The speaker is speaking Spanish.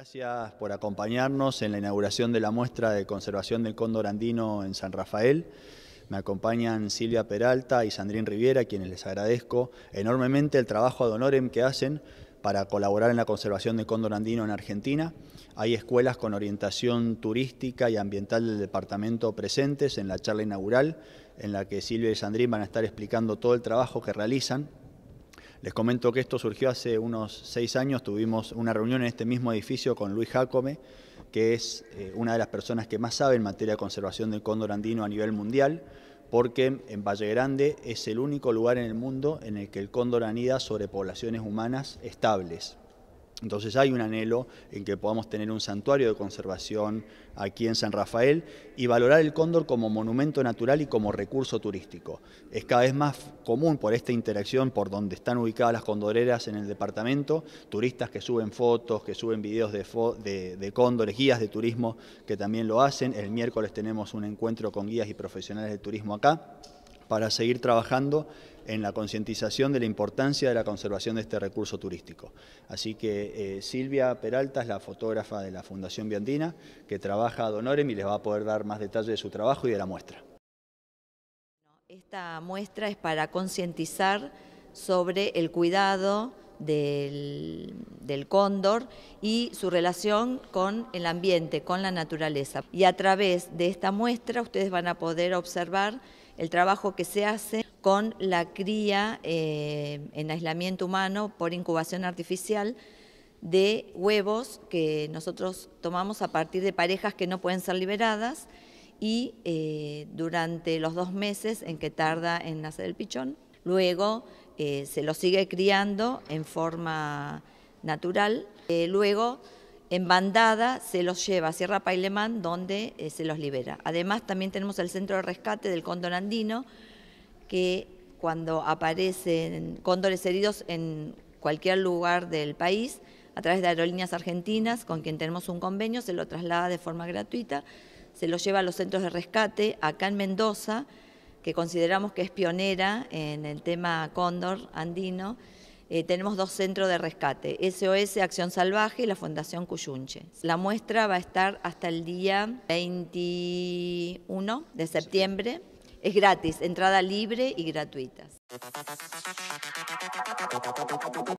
Gracias por acompañarnos en la inauguración de la muestra de conservación del cóndor andino en San Rafael. Me acompañan Silvia Peralta y Sandrín Riviera, quienes les agradezco enormemente el trabajo ad honorem que hacen para colaborar en la conservación del cóndor andino en Argentina. Hay escuelas con orientación turística y ambiental del departamento presentes en la charla inaugural, en la que Silvia y Sandrín van a estar explicando todo el trabajo que realizan les comento que esto surgió hace unos seis años, tuvimos una reunión en este mismo edificio con Luis Jacome, que es eh, una de las personas que más sabe en materia de conservación del cóndor andino a nivel mundial, porque en Valle Grande es el único lugar en el mundo en el que el cóndor anida sobre poblaciones humanas estables. Entonces hay un anhelo en que podamos tener un santuario de conservación aquí en San Rafael y valorar el cóndor como monumento natural y como recurso turístico. Es cada vez más común por esta interacción, por donde están ubicadas las condoreras en el departamento, turistas que suben fotos, que suben videos de, de cóndores, guías de turismo que también lo hacen. El miércoles tenemos un encuentro con guías y profesionales de turismo acá para seguir trabajando en la concientización de la importancia de la conservación de este recurso turístico. Así que eh, Silvia Peralta es la fotógrafa de la Fundación Biandina, que trabaja a Donorem y les va a poder dar más detalles de su trabajo y de la muestra. Esta muestra es para concientizar sobre el cuidado del, del, cóndor y su relación con el ambiente, con la naturaleza. Y a través de esta muestra ustedes van a poder observar el trabajo que se hace con la cría eh, en aislamiento humano por incubación artificial de huevos que nosotros tomamos a partir de parejas que no pueden ser liberadas y eh, durante los dos meses en que tarda en nacer el pichón, luego eh, se lo sigue criando en forma natural, luego en bandada se los lleva a Sierra Pailemán donde eh, se los libera. Además también tenemos el centro de rescate del cóndor andino que cuando aparecen cóndores heridos en cualquier lugar del país, a través de aerolíneas argentinas con quien tenemos un convenio, se lo traslada de forma gratuita, se lo lleva a los centros de rescate acá en Mendoza, que consideramos que es pionera en el tema cóndor andino. Eh, tenemos dos centros de rescate, SOS Acción Salvaje y la Fundación Cuyunche. La muestra va a estar hasta el día 21 de septiembre. Es gratis, entrada libre y gratuita.